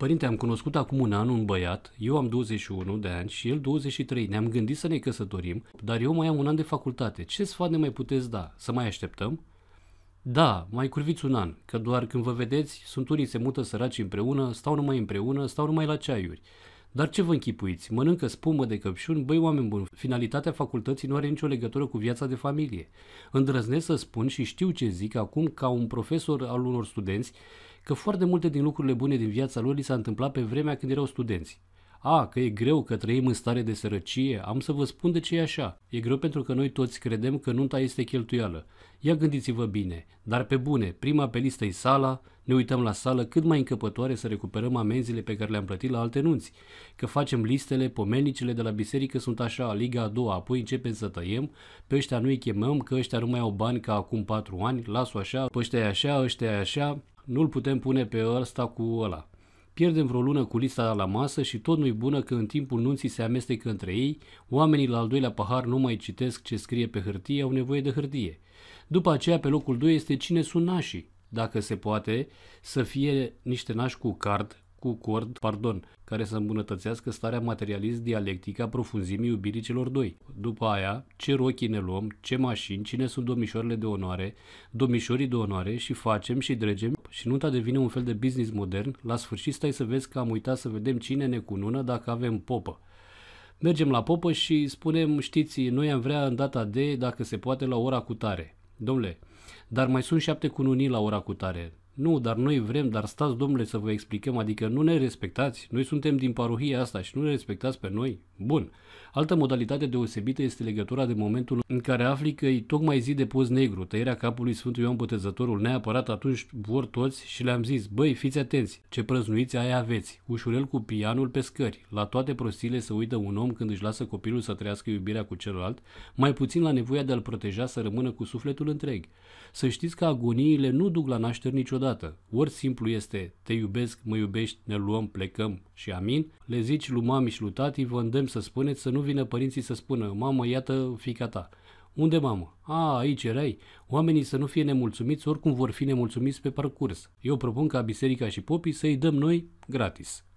Părinte, am cunoscut acum un an un băiat, eu am 21 de ani și el 23. Ne-am gândit să ne căsătorim, dar eu mai am un an de facultate. Ce sfat ne mai puteți da? Să mai așteptăm? Da, mai curviți un an, că doar când vă vedeți, sunt unii se mută săraci împreună, stau numai împreună, stau numai la ceaiuri. Dar ce vă închipuiți? Mănâncă spumă de căpșuni? Băi, oameni buni, finalitatea facultății nu are nicio legătură cu viața de familie. Îndrăznesc să spun și știu ce zic acum ca un profesor al unor studenți că foarte multe din lucrurile bune din viața lor li s-a întâmplat pe vremea când erau studenți. A, că e greu, că trăim în stare de sărăcie, am să vă spun de ce e așa. E greu pentru că noi toți credem că nunta este cheltuială. Ia gândiți-vă bine, dar pe bune, prima pe listă e sala, ne uităm la sală cât mai încăpătoare să recuperăm amenziile pe care le-am plătit la alte nunți, că facem listele, pomelnicile de la biserică sunt așa, Liga a doua, apoi începem să tăiem, pe ăștia nu-i chemăm, că ăștia nu mai au bani ca acum patru ani, las-o așa, pe ăștia e așa, ăștia e așa, nu-l putem pune pe ăsta cu ăla. Pierdem vreo lună cu lista la masă și tot nu-i bună că în timpul nunții se amestecă între ei, oamenii la al doilea pahar nu mai citesc ce scrie pe hârtie, au nevoie de hârtie. După aceea, pe locul 2 este cine sunt nașii dacă se poate, să fie niște nași cu card, cu cord, pardon, care să îmbunătățească starea materialist-dialectică a profunzimii iubirii celor doi. După aia, ce rochii ne luăm, ce mașini, cine sunt domnișoarele de onoare, domnișorii de onoare și facem și dregem și nunta devine un fel de business modern, la sfârșit stai să vezi că am uitat să vedem cine ne cunună dacă avem popă. Mergem la popă și spunem, știți, noi am vrea în data de, dacă se poate, la ora cu tare. Domnule, dar mai sunt șapte cununii la ora cutare. Nu, dar noi vrem, dar stați, domnule, să vă explicăm, adică nu ne respectați, noi suntem din parohia asta și nu ne respectați pe noi. Bun. Altă modalitate deosebită este legătura de momentul în care afli că e tocmai zi de poz negru, tăierea capului Sfântul Ioan Botezătorul neapărat atunci vor toți și le-am zis, băi, fiți atenți, ce prăznuiți aia aveți, ușurel cu pianul pe scări, la toate prostiile să uită un om când își lasă copilul să trăiască iubirea cu celălalt, mai puțin la nevoia de a-l proteja să rămână cu sufletul întreg. Să știți că agoniile nu duc la nașteri niciodată niciodată. Ori simplu este te iubesc, mă iubești, ne luăm, plecăm și amin, le zici lui mami și lui tati, vă îndemn să spuneți să nu vină părinții să spună, mamă, iată fica ta. Unde mamă? A, aici erai. Oamenii să nu fie nemulțumiți, oricum vor fi nemulțumiți pe parcurs. Eu propun ca biserica și popii să-i dăm noi gratis.